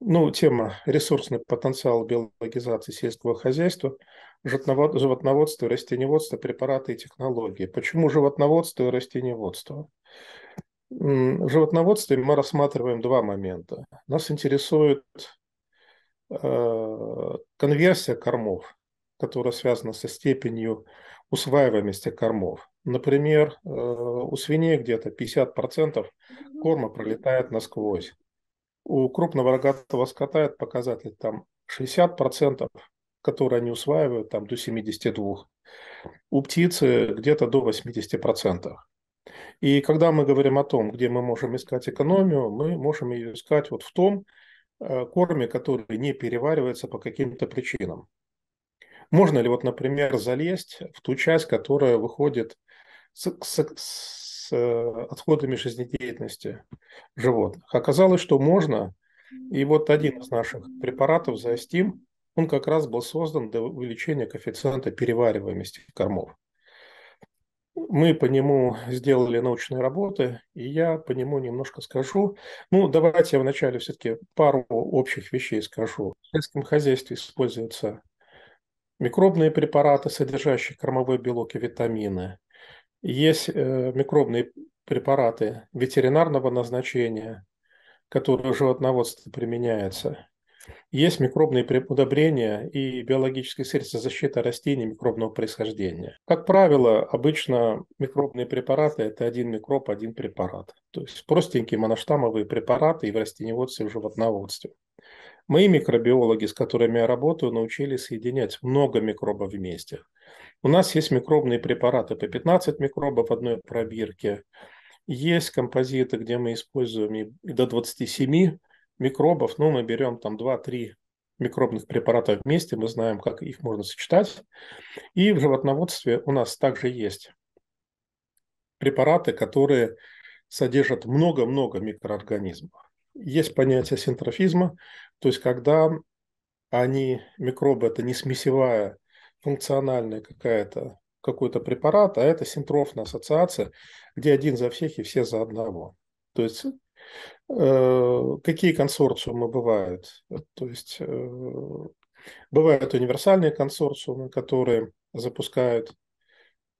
Ну, тема «Ресурсный потенциал биологизации сельского хозяйства», животноводство, растеневодство, препараты и технологии. Почему животноводство и растеневодство? В животноводстве мы рассматриваем два момента. Нас интересует э, конверсия кормов, которая связана со степенью усваиваемости кормов. Например, э, у свиней где-то 50% корма пролетает насквозь. У крупного рогатого скота это показатель там 60%, которые они усваивают, там до 72%. У птицы где-то до 80%. И когда мы говорим о том, где мы можем искать экономию, мы можем ее искать вот в том э, корме, который не переваривается по каким-то причинам. Можно ли вот, например, залезть в ту часть, которая выходит с, с, Э, отходами жизнедеятельности животных. Оказалось, что можно. И вот один из наших препаратов за Steam, он как раз был создан для увеличения коэффициента перевариваемости кормов. Мы по нему сделали научные работы, и я по нему немножко скажу. Ну, давайте я вначале все-таки пару общих вещей скажу. В сельском хозяйстве используются микробные препараты, содержащие кормовой белок и витамины. Есть э, микробные препараты ветеринарного назначения, которые в животноводстве применяются. Есть микробные удобрения и биологические средства защиты растений микробного происхождения. Как правило, обычно микробные препараты – это один микроб, один препарат. То есть простенькие моноштамовые препараты и в растеневодстве, и в животноводстве. Мои микробиологи, с которыми я работаю, научились соединять много микробов вместе – у нас есть микробные препараты по 15 микробов в одной пробирке. Есть композиты, где мы используем и до 27 микробов, ну, мы берем там 2-3 микробных препарата вместе, мы знаем, как их можно сочетать. И в животноводстве у нас также есть препараты, которые содержат много-много микроорганизмов. Есть понятие синтрофизма, то есть когда они, микробы, это не смесевая функциональная какая-то, какой-то препарат, а это синтрофная ассоциация, где один за всех и все за одного. То есть э, какие консорциумы бывают? То есть э, бывают универсальные консорциумы, которые запускают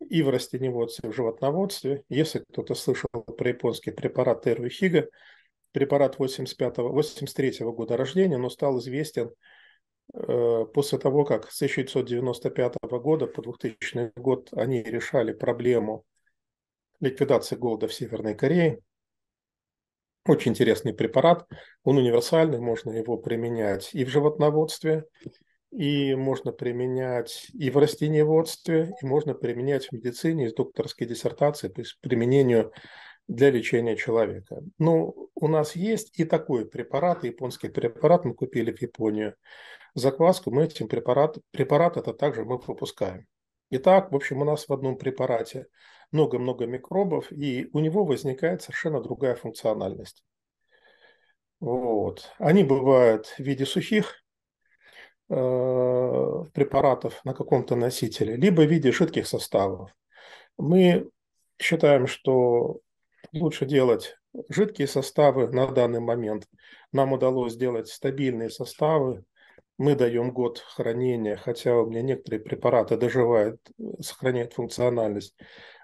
и в растеневодстве, и в животноводстве. Если кто-то слышал про японский препарат Эру Хига, препарат 85 83 года рождения, но стал известен Э, после того, как с 1995 года по 2000 год они решали проблему ликвидации голода в Северной Корее, очень интересный препарат, он универсальный, можно его применять и в животноводстве, и можно применять и в растениеводстве, и можно применять в медицине из докторской диссертации, то есть применению для лечения человека. Но ну, у нас есть и такой препарат, японский препарат, мы купили в Японию закваску мы этим препарат, препарат это также мы пропускаем. Итак, в общем, у нас в одном препарате много-много микробов, и у него возникает совершенно другая функциональность. Вот. Они бывают в виде сухих э, препаратов на каком-то носителе, либо в виде жидких составов. Мы считаем, что лучше делать жидкие составы на данный момент. Нам удалось сделать стабильные составы, мы даем год хранения, хотя у меня некоторые препараты доживают, э, сохраняют функциональность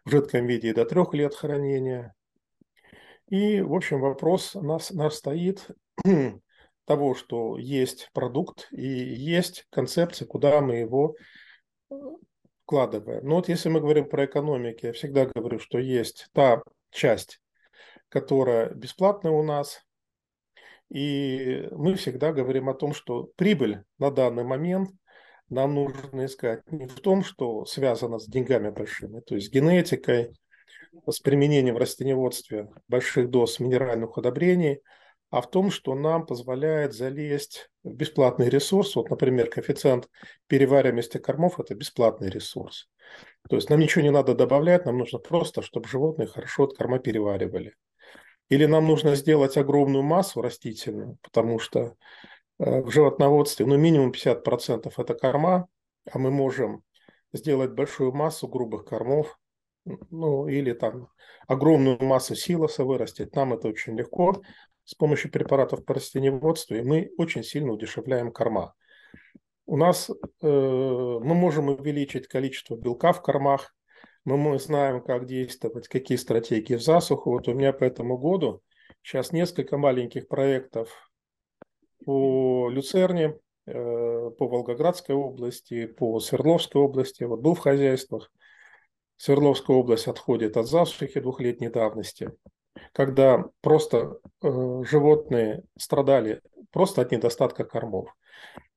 в жидком виде до трех лет хранения. И, в общем, вопрос нас, нас стоит того, что есть продукт и есть концепция, куда мы его э, вкладываем. Но вот если мы говорим про экономику, я всегда говорю, что есть та часть, которая бесплатная у нас, и мы всегда говорим о том, что прибыль на данный момент нам нужно искать не в том, что связано с деньгами большими, то есть генетикой, с применением в растеневодстве больших доз минеральных удобрений, а в том, что нам позволяет залезть в бесплатный ресурс. Вот, например, коэффициент перевариваемости кормов – это бесплатный ресурс. То есть нам ничего не надо добавлять, нам нужно просто, чтобы животные хорошо от корма переваривали. Или нам нужно сделать огромную массу растительную, потому что э, в животноводстве ну, минимум 50% это корма, а мы можем сделать большую массу грубых кормов, ну или там огромную массу силоса вырастить. Нам это очень легко с помощью препаратов по растениеводству, и мы очень сильно удешевляем корма. У нас э, мы можем увеличить количество белка в кормах, мы знаем, как действовать, какие стратегии в засуху. Вот у меня по этому году сейчас несколько маленьких проектов по Люцерне, э, по Волгоградской области, по Свердловской области. Вот был в хозяйствах. Свердловская область отходит от засухи двухлетней давности, когда просто э, животные страдали просто от недостатка кормов.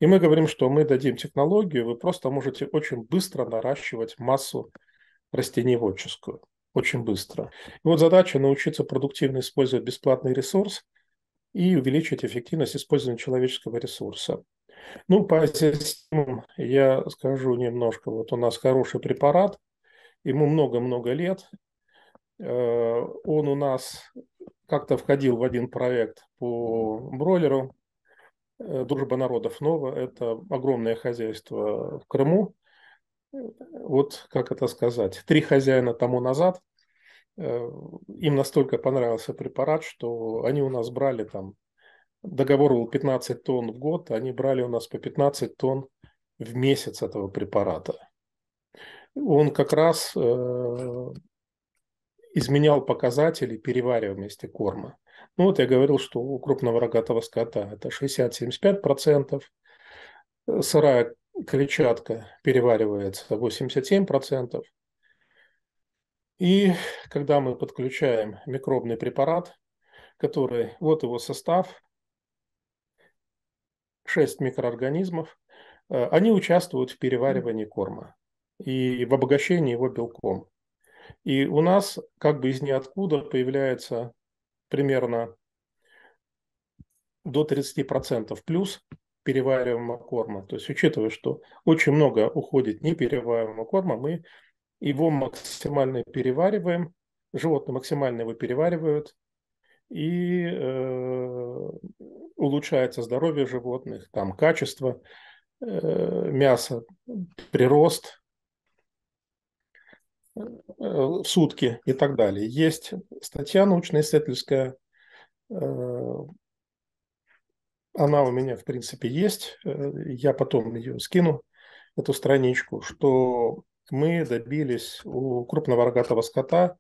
И мы говорим, что мы дадим технологию, вы просто можете очень быстро наращивать массу растениеводческую очень быстро. И вот задача научиться продуктивно использовать бесплатный ресурс и увеличить эффективность использования человеческого ресурса. Ну, по системам я скажу немножко. Вот у нас хороший препарат, ему много-много лет. Э, он у нас как-то входил в один проект по бройлеру э, «Дружба народов Нова». Это огромное хозяйство в Крыму. Ну, вот как это сказать, три хозяина тому назад, э, им настолько понравился препарат, что они у нас брали там, договор был 15 тонн в год, они брали у нас по 15 тонн в месяц этого препарата. Он как раз э, изменял показатели перевариваемости корма. Ну вот я говорил, что у крупного рогатого скота это 60-75%, сырая крыльчатка переваривается 87%. И когда мы подключаем микробный препарат, который, вот его состав, 6 микроорганизмов, э, они участвуют в переваривании корма и в обогащении его белком. И у нас как бы из ниоткуда появляется примерно до 30% плюс перевариваемого корма. То есть, учитывая, что очень много уходит неперевариваемого корма, мы его максимально перевариваем, животное максимально его переваривают, и э, улучшается здоровье животных, там качество э, мяса, прирост э, в сутки и так далее. Есть статья научно-исследовательская э, она у меня, в принципе, есть. Э, я потом ее скину, эту страничку, что мы добились у крупного рогатого скота,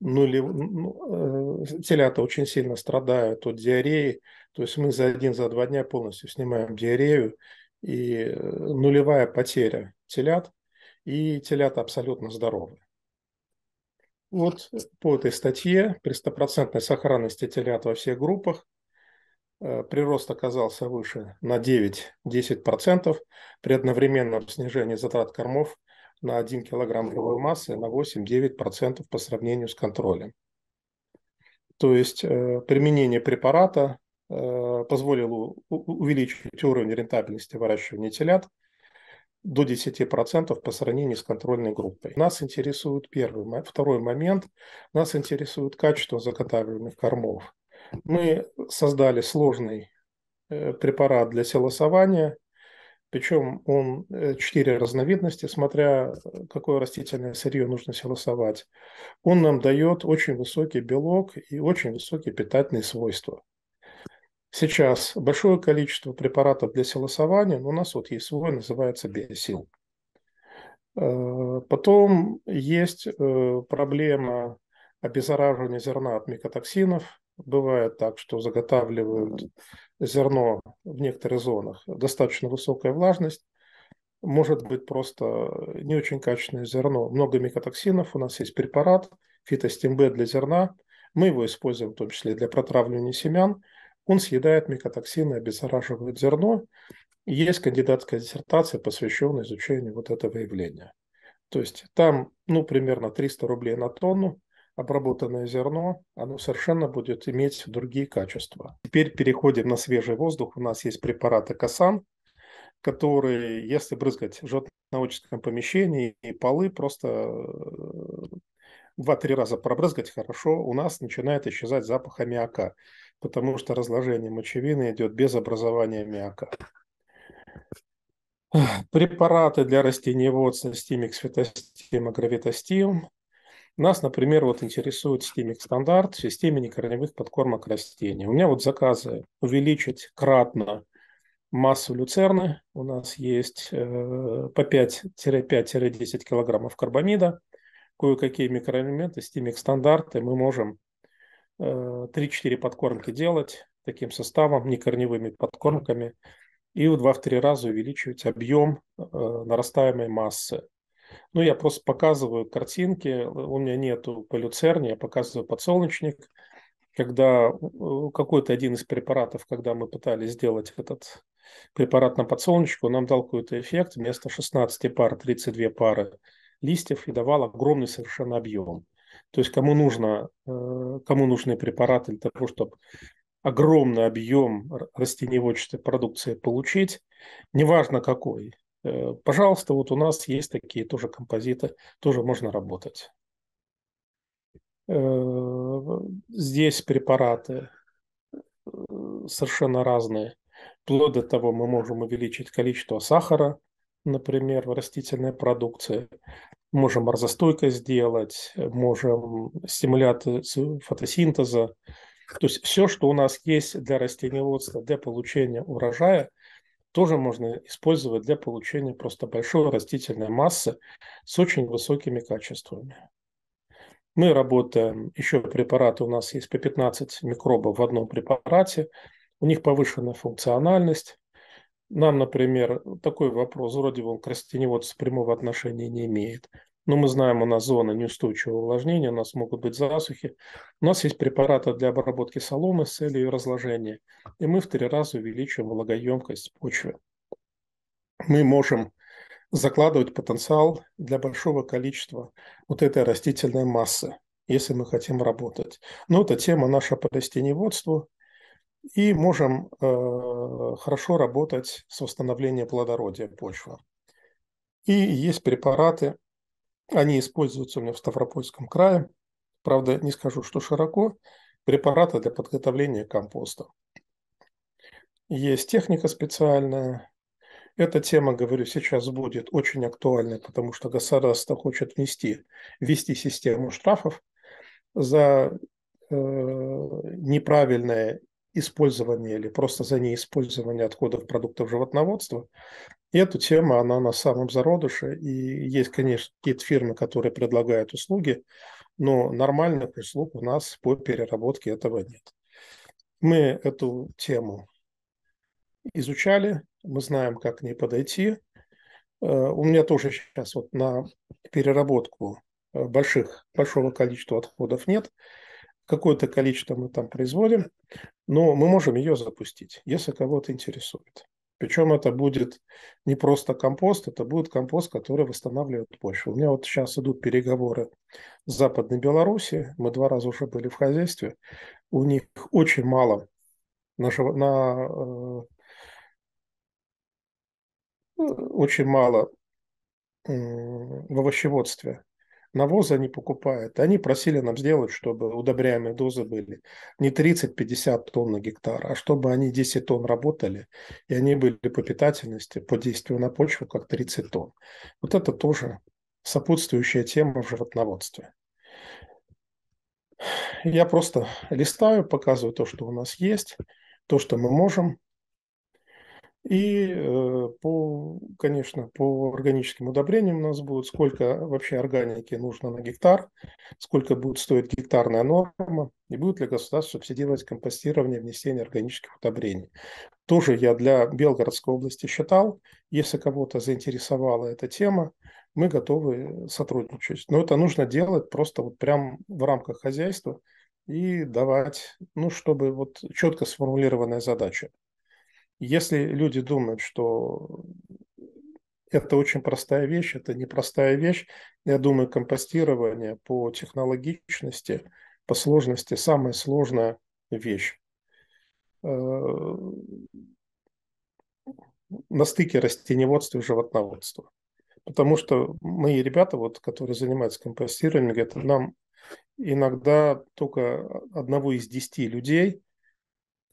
нулев... ну, э, телята очень сильно страдают от диареи, то есть мы за один, за два дня полностью снимаем диарею, и э, нулевая потеря телят, и телята абсолютно здоровы. Вот по этой статье при стопроцентной сохранности телят во всех группах – Э, прирост оказался выше на 9-10% при одновременном снижении затрат кормов на 1 кг живой массы на 8-9% по сравнению с контролем. То есть э, применение препарата э, позволило увеличить уровень рентабельности выращивания телят до 10% по сравнению с контрольной группой. Нас интересует первый, второй момент. Нас интересует качество заготавливаемых кормов. Мы создали сложный э, препарат для силосования, причем он э, четыре разновидности, смотря э, какое растительное сырье нужно силосовать. Он нам дает очень высокий белок и очень высокие питательные свойства. Сейчас большое количество препаратов для силосования, но у нас вот есть свой, называется биосил. Потом есть проблема обеззараживания зерна от микотоксинов. Бывает так, что заготавливают зерно в некоторых зонах, достаточно высокая влажность, может быть просто не очень качественное зерно, много микотоксинов, у нас есть препарат фитостимбе для зерна, мы его используем в том числе для протравливания семян, он съедает микотоксины, обеззараживает зерно. Есть кандидатская диссертация, посвященная изучению вот этого явления. То есть там, ну, примерно 300 рублей на тонну, обработанное зерно, оно совершенно будет иметь другие качества. Теперь переходим на свежий воздух. У нас есть препараты Касан, которые, если брызгать в животноводческом помещении и полы, просто э, два-три раза пробрызгать хорошо, у нас начинает исчезать запах аммиака, потому что разложение мочевины идет без образования аммиака. Препараты для растениеводства стимикс, фитостим и гравитостим нас, например, вот интересует системик стандарт в системе некорневых подкормок растений. У меня вот заказы увеличить кратно массу люцерны. У нас есть э, по 5-5-10 килограммов карбамида. Кое-какие микроэлементы, стимик стандарты мы можем э, 3-4 подкормки делать таким составом, некорневыми подкормками, и в 2-3 раза увеличивать объем э, нарастаемой массы. Ну, я просто показываю картинки, у меня нету по я показываю подсолнечник, когда какой-то один из препаратов, когда мы пытались сделать этот препарат на подсолнечку, нам дал какой-то эффект, вместо 16 пар 32 пары листьев и давал огромный совершенно объем. То есть кому, нужно, э, кому нужны препараты для того, чтобы огромный объем растеневодчатой продукции получить, неважно какой, Э, пожалуйста, вот у нас есть такие тоже композиты, тоже можно работать. Э, здесь препараты э, совершенно разные. Вплоть до того, мы можем увеличить количество сахара, например, в растительной продукции. Можем морзостойкость сделать, можем стимуляцию фотосинтеза. То есть все, что у нас есть для растениеводства, для получения урожая, тоже можно использовать для получения просто большой растительной массы с очень высокими качествами. Мы работаем, еще препараты у нас есть по 15 микробов в одном препарате, у них повышенная функциональность. Нам, например, такой вопрос, вроде бы он к растеневодству прямого отношения не имеет – ну мы знаем, у нас зона неустойчивого увлажнения, у нас могут быть засухи. У нас есть препараты для обработки соломы с целью ее разложения. И мы в три раза увеличиваем влагоемкость почвы. Мы можем закладывать потенциал для большого количества вот этой растительной массы, если мы хотим работать. Но ну, это тема наша по растеневодству. И можем э, хорошо работать с восстановлением плодородия почвы. И есть препараты, они используются у меня в Ставропольском крае. Правда, не скажу, что широко. Препараты для подготовления компоста. Есть техника специальная. Эта тема, говорю, сейчас будет очень актуальной, потому что государство хочет внести, ввести систему штрафов за э, неправильное использования или просто за неиспользование отходов продуктов животноводства. И эта тема, она на самом зародыше. И есть, конечно, какие-то фирмы, которые предлагают услуги, но нормальных услуг у нас по переработке этого нет. Мы эту тему изучали, мы знаем, как к ней подойти. Э, у меня тоже сейчас вот на переработку э, больших, большого количества отходов нет – какое-то количество мы там производим, но мы можем ее запустить, если кого-то интересует. Причем это будет не просто компост, это будет компост, который восстанавливает почву. У меня вот сейчас идут переговоры с Западной Беларуси. Мы два раза уже были в хозяйстве. У них очень мало нашего, на э, очень мало э, в овощеводстве навоза они покупают. Они просили нам сделать, чтобы удобряемые дозы были не 30-50 тонн на гектар, а чтобы они 10 тонн работали, и они были по питательности, по действию на почву, как 30 тонн. Вот это тоже сопутствующая тема в животноводстве. Я просто листаю, показываю то, что у нас есть, то, что мы можем, и, э, по, конечно, по органическим удобрениям у нас будет, сколько вообще органики нужно на гектар, сколько будет стоить гектарная норма, и будет ли государство субсидировать компостирование, внесение органических удобрений. Тоже я для Белгородской области считал, если кого-то заинтересовала эта тема, мы готовы сотрудничать. Но это нужно делать просто вот прям в рамках хозяйства и давать, ну, чтобы вот четко сформулированная задача. Если люди думают, что это очень простая вещь, это непростая вещь, я думаю, компостирование по технологичности, по сложности самая сложная вещь. Э, на стыке растеневодства и животноводства. Потому что мои ребята, вот, которые занимаются компостированием, говорят, нам иногда только одного из десяти людей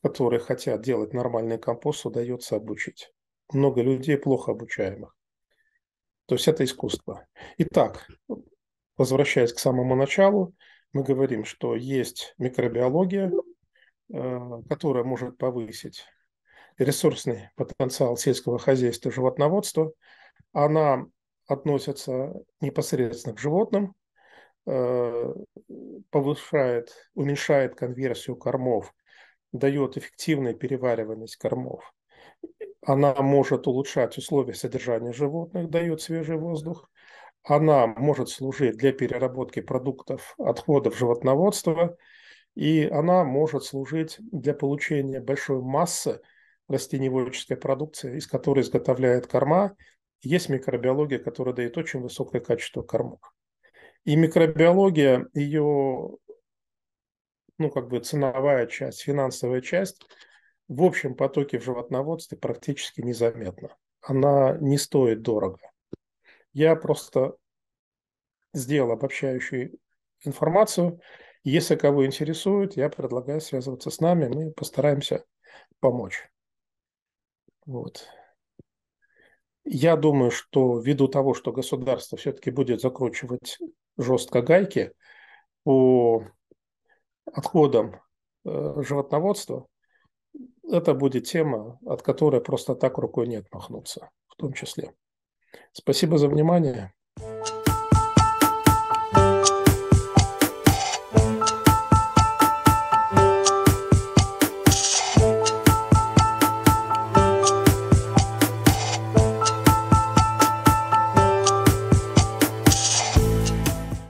которые хотят делать нормальный компост, удается обучить. Много людей плохо обучаемых. То есть это искусство. Итак, возвращаясь к самому началу, мы говорим, что есть микробиология, э, которая может повысить ресурсный потенциал сельского хозяйства и животноводства. Она относится непосредственно к животным, э, повышает, уменьшает конверсию кормов дает эффективную перевариваемость кормов. Она может улучшать условия содержания животных, дает свежий воздух. Она может служить для переработки продуктов отходов животноводства. И она может служить для получения большой массы растениеводческой продукции, из которой изготовляет корма. Есть микробиология, которая дает очень высокое качество кормов. И микробиология, ее ну, как бы ценовая часть, финансовая часть в общем потоке в животноводстве практически незаметна. Она не стоит дорого. Я просто сделал обобщающую информацию. Если кого интересует, я предлагаю связываться с нами, мы постараемся помочь. Вот. Я думаю, что ввиду того, что государство все-таки будет закручивать жестко гайки по отходом э, животноводства, это будет тема, от которой просто так рукой не отмахнуться, в том числе. Спасибо за внимание.